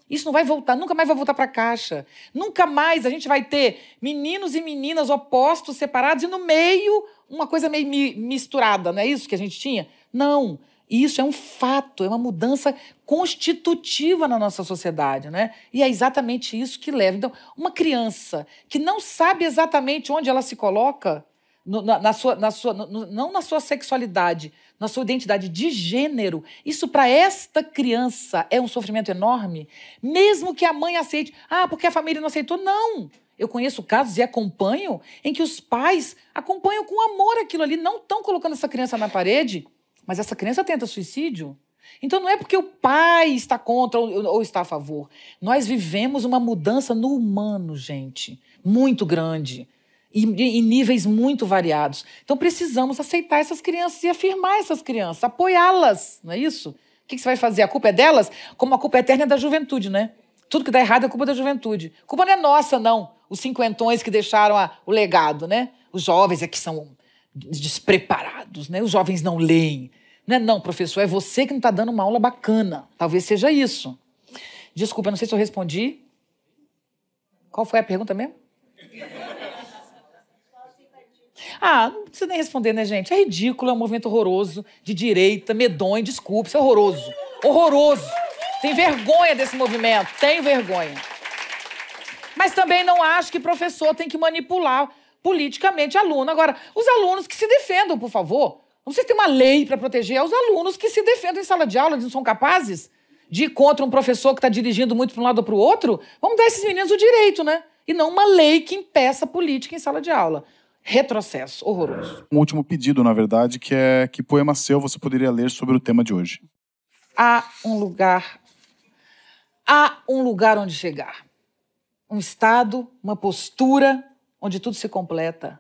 [SPEAKER 2] Isso não vai voltar, nunca mais vai voltar para a caixa. Nunca mais a gente vai ter meninos e meninas opostos, separados e no meio uma coisa meio misturada, não é isso que a gente tinha? Não. E isso é um fato, é uma mudança constitutiva na nossa sociedade, né? E é exatamente isso que leva. Então, uma criança que não sabe exatamente onde ela se coloca, no, na, na, sua, na sua, no, não na sua sexualidade, na sua identidade de gênero, isso para esta criança é um sofrimento enorme, mesmo que a mãe aceite. Ah, porque a família não aceitou. Não! Eu conheço casos e acompanho em que os pais acompanham com amor aquilo ali, não estão colocando essa criança na parede mas essa criança tenta suicídio? Então não é porque o pai está contra ou está a favor. Nós vivemos uma mudança no humano, gente, muito grande. E, em níveis muito variados. Então precisamos aceitar essas crianças e afirmar essas crianças, apoiá-las, não é isso? O que, você vai fazer? A culpa é delas? Como a culpa é eterna é da juventude, né? Tudo que dá errado é culpa da juventude. A culpa não é nossa, não. Os cinquentões que deixaram a, o legado, né? Os jovens é que são despreparados, né? Os jovens não leem, não é não, professor, é você que não está dando uma aula bacana. Talvez seja isso. Desculpa, não sei se eu respondi. Qual foi a pergunta mesmo? Ah, não precisa nem responder, né, gente? É ridículo, é um movimento horroroso, de direita, medonho, desculpa, isso é horroroso. Horroroso. Tem vergonha desse movimento, tem vergonha. Mas também não acho que professor tem que manipular politicamente aluno. Agora, os alunos que se defendam, por favor. Vocês têm uma lei para proteger os alunos que se defendem em sala de aula, eles não são capazes de ir contra um professor que está dirigindo muito para um lado ou para o outro. Vamos dar a esses meninos o direito, né? E não uma lei que impeça política em sala de aula. Retrocesso horroroso. Um último pedido, na verdade, que é que poema seu você poderia ler sobre o tema de hoje. Há um lugar. Há um lugar onde chegar. Um estado, uma postura onde tudo se completa.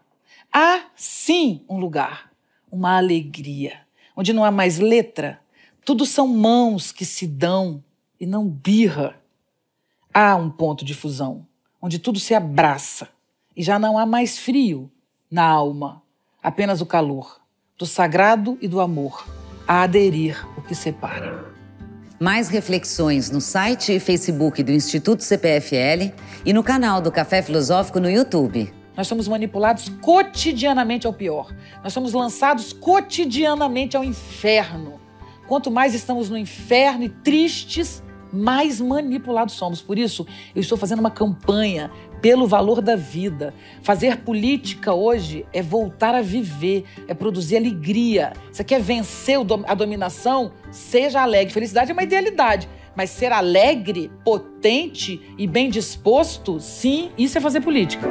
[SPEAKER 2] Há sim um lugar uma alegria, onde não há mais letra, tudo são mãos que se dão e não birra. Há um ponto de fusão, onde tudo se abraça e já não há mais frio na alma, apenas o calor do sagrado e do amor a
[SPEAKER 1] aderir o que separa. Mais reflexões no site e Facebook do Instituto CPFL e no canal do Café Filosófico no YouTube. Nós somos manipulados
[SPEAKER 2] cotidianamente ao pior. Nós somos lançados cotidianamente ao inferno. Quanto mais estamos no inferno e tristes, mais manipulados somos. Por isso, eu estou fazendo uma campanha pelo valor da vida. Fazer política hoje é voltar a viver, é produzir alegria. Você quer vencer a dominação? Seja alegre. Felicidade é uma idealidade. Mas ser alegre, potente e bem disposto, sim, isso é fazer política.